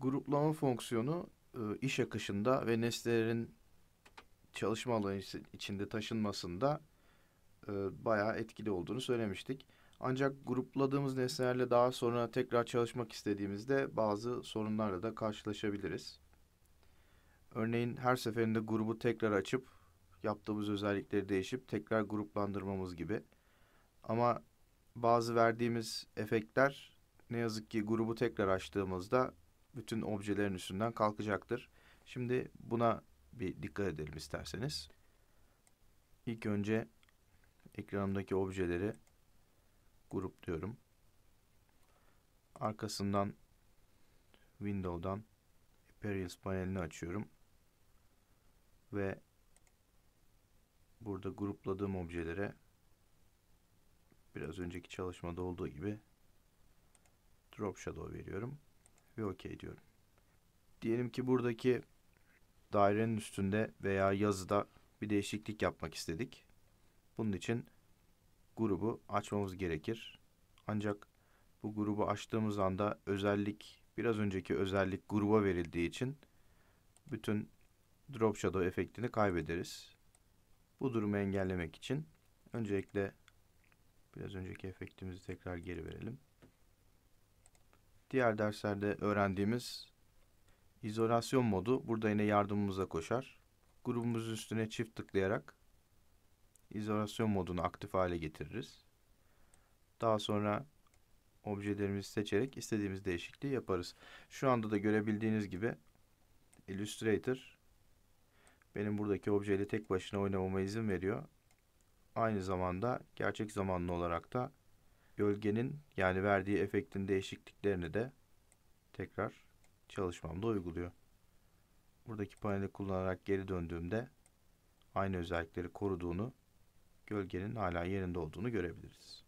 Gruplama fonksiyonu e, iş akışında ve nesnelerin çalışma alanı içinde taşınmasında e, bayağı etkili olduğunu söylemiştik. Ancak grupladığımız nesnelerle daha sonra tekrar çalışmak istediğimizde bazı sorunlarla da karşılaşabiliriz. Örneğin her seferinde grubu tekrar açıp yaptığımız özellikleri değişip tekrar gruplandırmamız gibi. Ama bazı verdiğimiz efektler ne yazık ki grubu tekrar açtığımızda bütün objelerin üstünden kalkacaktır. Şimdi buna bir dikkat edelim isterseniz. İlk önce ekranımdaki objeleri grupluyorum. Arkasından Window'dan Appearance panelini açıyorum. Ve burada grupladığım objelere biraz önceki çalışmada olduğu gibi drop shadow veriyorum ve okey diyorum. Diyelim ki buradaki dairenin üstünde veya yazıda bir değişiklik yapmak istedik. Bunun için grubu açmamız gerekir. Ancak bu grubu açtığımız anda özellik biraz önceki özellik gruba verildiği için bütün drop shadow efektini kaybederiz. Bu durumu engellemek için öncelikle biraz önceki efektimizi tekrar geri verelim. Diğer derslerde öğrendiğimiz izolasyon modu burada yine yardımımıza koşar. Grubumuzun üstüne çift tıklayarak izolasyon modunu aktif hale getiririz. Daha sonra objelerimizi seçerek istediğimiz değişikliği yaparız. Şu anda da görebildiğiniz gibi Illustrator benim buradaki objeyle tek başına oynamama izin veriyor. Aynı zamanda gerçek zamanlı olarak da gölgenin yani verdiği efektin değişikliklerini de tekrar çalışmamda uyguluyor. Buradaki paneli kullanarak geri döndüğümde aynı özellikleri koruduğunu, gölgenin hala yerinde olduğunu görebiliriz.